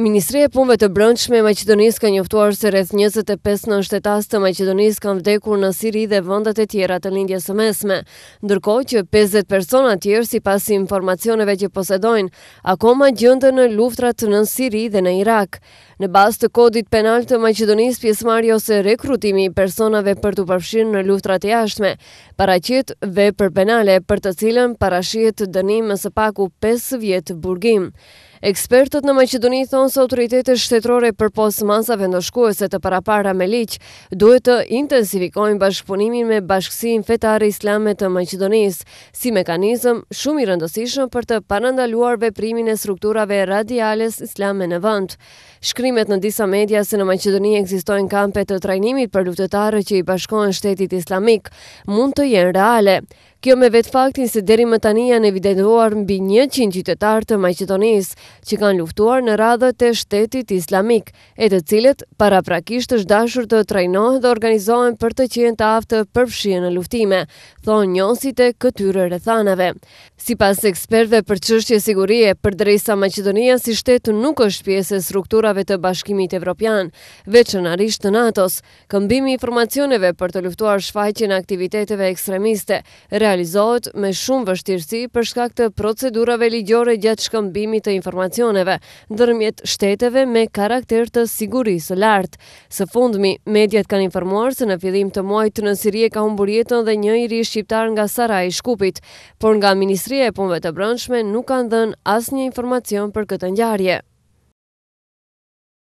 Ministrija e Punëve të Brendshme e Maqedonisë ka njoftuar se rreth 25 në shtetas të Maqedonisë kanë vdekur në Siri dhe vendet e tjera të lindjes së mesme, ndërkohë që 50 persona të tjerë sipas informacioneve që posedojnë akoma gjenden në luftrat në Siri dhe në Irak. Në bazë të kodit penal të Maqedonisë pjesëmarrë ose rekrutimi i personave për të përfshirë në luftrat e jashtme, paraqit vepër penale për të cilën parashit dënim mësë së paku 5 vjet burgim. Ekspertët në Maqedoni thonë se autoritetet shtetërore përpos masave ndoshkuese të parapara me ligj duhet të intensifikojnë bashkëpunimin me Bashkësinë Fetare Islame të Maqedonisë si mekanizëm shumë i rëndësishëm për të parandaluar veprimin e strukturave radiales islame në vend. Shkrimet në disa media se në Maqedoni ekzistojnë kampe të trajnimit për luftëtarë që i bashkohen Shtetit Islamik mund të jenë reale. Kjo me vet faktin se deri më tani janë evidentuar mbi 100 qytetarë të Maqedonisë që kanë luftuar në radhët e shtetit islamik, e të cilët paraprakisht është dashur të trajnohen dhe organizohen për të qenë të aftë për në luftime, thonë njësit e këtyre rrethanave. Sipas ekspertëve për çështje sigurie, për drejsa Maqedonia si shtet nuk është pjesë e strukturave të Bashkimit Evropian, veçanërisht të NATO-s, këmbimi informacioneve për të luftuar shfaqjen e aktiviteteve ekstremiste realizohet me shumë vështirësi për shkak të procedurave ligjore gjatë shkëmbimit të informacioneve ndërmjet shteteve me karakter të sigurisë lartë. Së fundmi, mediat kanë informuar se në fillim të muajit në Sirie ka humbur jetën dhe një iri shqiptar nga Saraj i Shkupit, por nga Ministria e Punëve të Brendshme nuk kanë dhënë asnjë informacion për këtë ngjarje.